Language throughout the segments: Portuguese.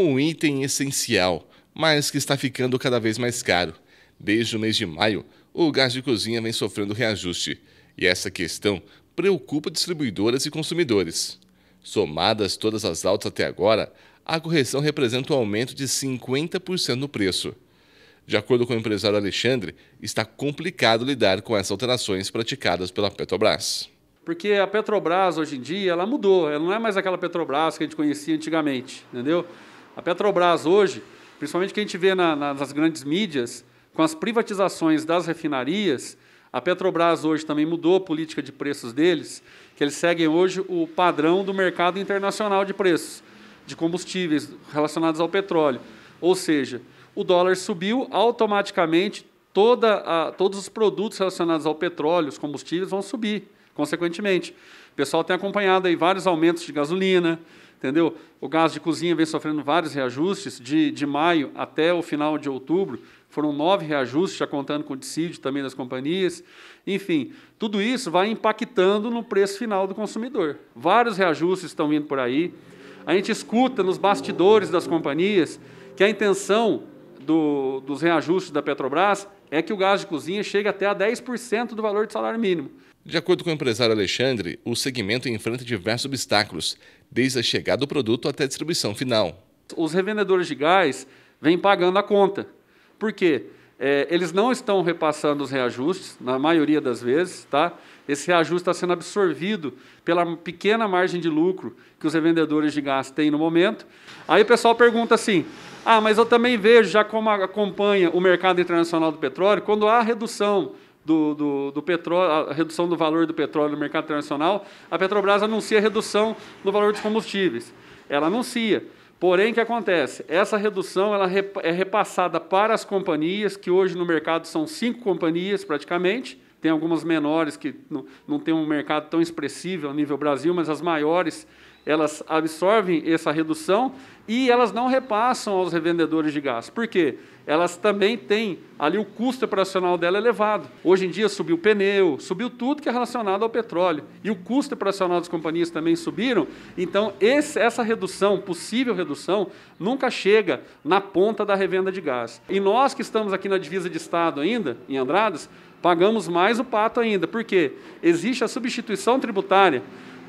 um item essencial, mas que está ficando cada vez mais caro. Desde o mês de maio, o gás de cozinha vem sofrendo reajuste, e essa questão preocupa distribuidoras e consumidores. Somadas todas as altas até agora, a correção representa um aumento de 50% no preço. De acordo com o empresário Alexandre, está complicado lidar com essas alterações praticadas pela Petrobras. Porque a Petrobras hoje em dia ela mudou, ela não é mais aquela Petrobras que a gente conhecia antigamente, entendeu? A Petrobras hoje, principalmente que a gente vê na, nas grandes mídias, com as privatizações das refinarias, a Petrobras hoje também mudou a política de preços deles, que eles seguem hoje o padrão do mercado internacional de preços de combustíveis relacionados ao petróleo. Ou seja, o dólar subiu automaticamente, toda a, todos os produtos relacionados ao petróleo, os combustíveis vão subir. Consequentemente, o pessoal tem acompanhado aí vários aumentos de gasolina, entendeu? O gás de cozinha vem sofrendo vários reajustes, de, de maio até o final de outubro, foram nove reajustes, já contando com o dissídio também das companhias. Enfim, tudo isso vai impactando no preço final do consumidor. Vários reajustes estão vindo por aí. A gente escuta nos bastidores das companhias que a intenção do, dos reajustes da Petrobras é que o gás de cozinha chegue até a 10% do valor de salário mínimo. De acordo com o empresário Alexandre, o segmento enfrenta diversos obstáculos, desde a chegada do produto até a distribuição final. Os revendedores de gás vêm pagando a conta. Por quê? É, eles não estão repassando os reajustes, na maioria das vezes. Tá? Esse reajuste está sendo absorvido pela pequena margem de lucro que os revendedores de gás têm no momento. Aí o pessoal pergunta assim: ah, mas eu também vejo, já como acompanha o mercado internacional do petróleo, quando há redução do, do, do petróleo, a redução do valor do petróleo no mercado internacional, a Petrobras anuncia redução no valor dos combustíveis. Ela anuncia. Porém, o que acontece? Essa redução ela é repassada para as companhias, que hoje no mercado são cinco companhias praticamente, tem algumas menores que não, não têm um mercado tão expressivo ao nível Brasil, mas as maiores elas absorvem essa redução e elas não repassam aos revendedores de gás. Por quê? Elas também têm ali o custo operacional dela é elevado. Hoje em dia subiu o pneu, subiu tudo que é relacionado ao petróleo. E o custo operacional das companhias também subiram. Então, esse, essa redução, possível redução, nunca chega na ponta da revenda de gás. E nós que estamos aqui na divisa de Estado ainda, em Andradas, pagamos mais o pato ainda. Por quê? Existe a substituição tributária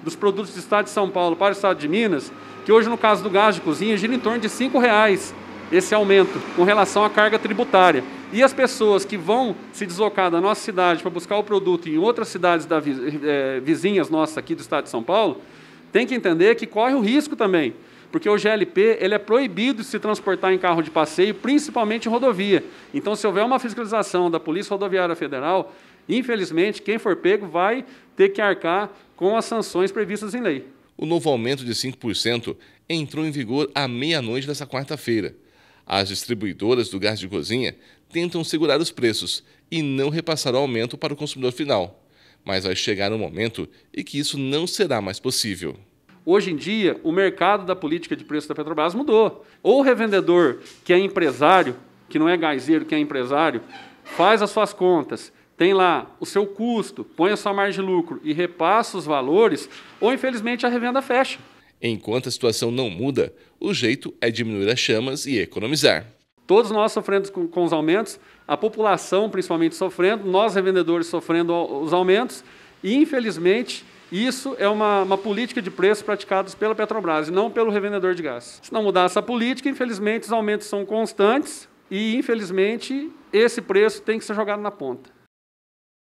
dos produtos do Estado de São Paulo para o Estado de Minas, que hoje no caso do gás de cozinha gira em torno de R$ reais esse aumento com relação à carga tributária. E as pessoas que vão se deslocar da nossa cidade para buscar o produto em outras cidades da, é, vizinhas nossas aqui do Estado de São Paulo, tem que entender que corre o risco também porque o GLP ele é proibido de se transportar em carro de passeio, principalmente em rodovia. Então, se houver uma fiscalização da Polícia Rodoviária Federal, infelizmente, quem for pego vai ter que arcar com as sanções previstas em lei. O novo aumento de 5% entrou em vigor à meia-noite desta quarta-feira. As distribuidoras do gás de cozinha tentam segurar os preços e não repassar o aumento para o consumidor final. Mas vai chegar um momento em que isso não será mais possível. Hoje em dia, o mercado da política de preço da Petrobras mudou. Ou o revendedor, que é empresário, que não é gaseiro, que é empresário, faz as suas contas, tem lá o seu custo, põe a sua margem de lucro e repassa os valores, ou infelizmente a revenda fecha. Enquanto a situação não muda, o jeito é diminuir as chamas e economizar. Todos nós sofrendo com os aumentos, a população principalmente sofrendo, nós revendedores sofrendo os aumentos, e infelizmente isso é uma, uma política de preços praticados pela Petrobras e não pelo revendedor de gás. Se não mudar essa política, infelizmente os aumentos são constantes e, infelizmente, esse preço tem que ser jogado na ponta.